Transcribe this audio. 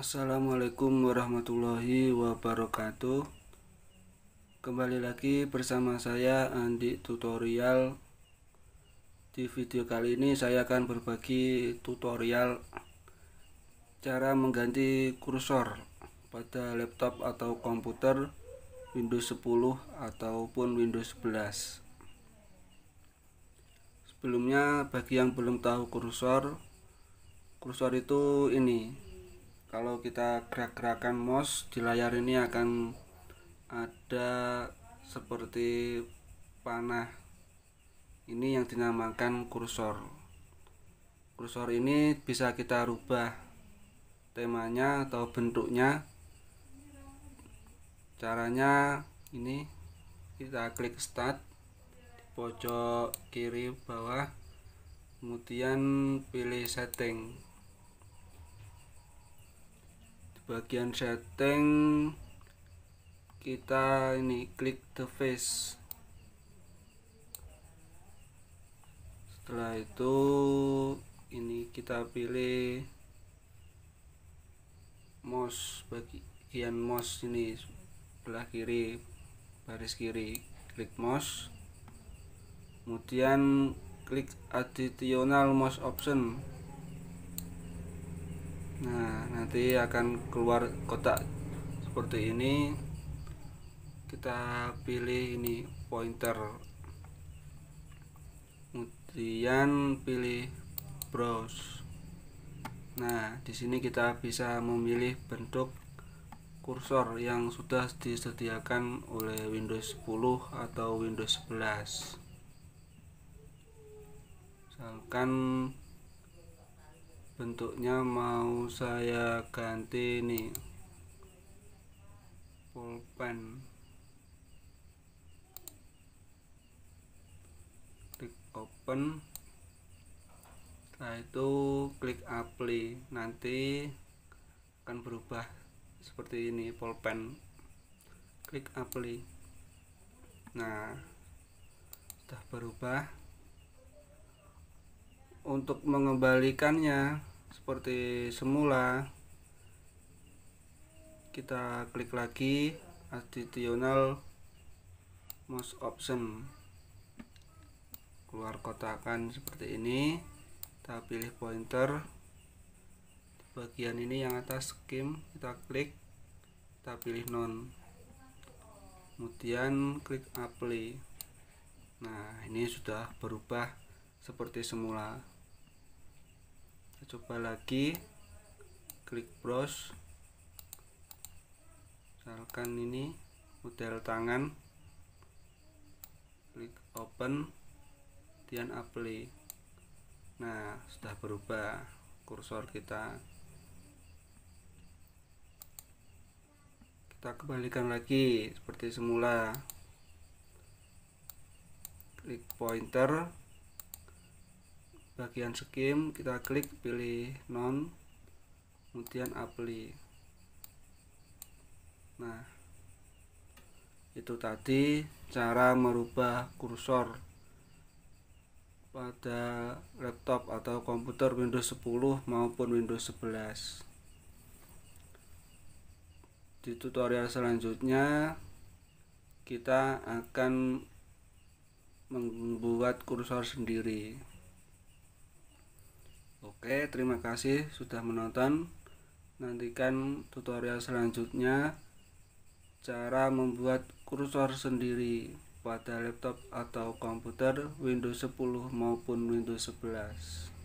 Assalamualaikum warahmatullahi wabarakatuh Kembali lagi bersama saya Andi Tutorial Di video kali ini saya akan berbagi tutorial Cara mengganti kursor pada laptop atau komputer Windows 10 ataupun Windows 11 Sebelumnya bagi yang belum tahu kursor Kursor itu ini kalau kita gerak-gerakan mouse di layar ini akan ada seperti panah ini yang dinamakan kursor kursor ini bisa kita rubah temanya atau bentuknya caranya ini kita klik start di pojok kiri bawah kemudian pilih setting bagian setting kita ini klik the face setelah itu ini kita pilih mouse bagian mouse ini sebelah kiri baris kiri klik mouse kemudian klik additional mouse option nah nanti akan keluar kotak seperti ini kita pilih ini pointer kemudian pilih browse nah di sini kita bisa memilih bentuk kursor yang sudah disediakan oleh Windows 10 atau Windows 11 misalkan bentuknya mau saya ganti nih pulpen klik open setelah itu klik apply nanti akan berubah seperti ini pulpen klik apply nah sudah berubah untuk mengembalikannya seperti semula kita klik lagi additional mouse option keluar kotakan seperti ini kita pilih pointer di bagian ini yang atas skim kita klik kita pilih non kemudian klik apply nah ini sudah berubah seperti semula coba lagi klik browse misalkan ini model tangan klik open dan apply nah sudah berubah kursor kita kita kembalikan lagi seperti semula klik pointer bagian skim kita klik pilih non kemudian apply nah itu tadi cara merubah kursor pada laptop atau komputer Windows 10 maupun Windows 11 di tutorial selanjutnya kita akan membuat kursor sendiri Oke, terima kasih sudah menonton. Nantikan tutorial selanjutnya cara membuat kursor sendiri pada laptop atau komputer Windows 10 maupun Windows 11.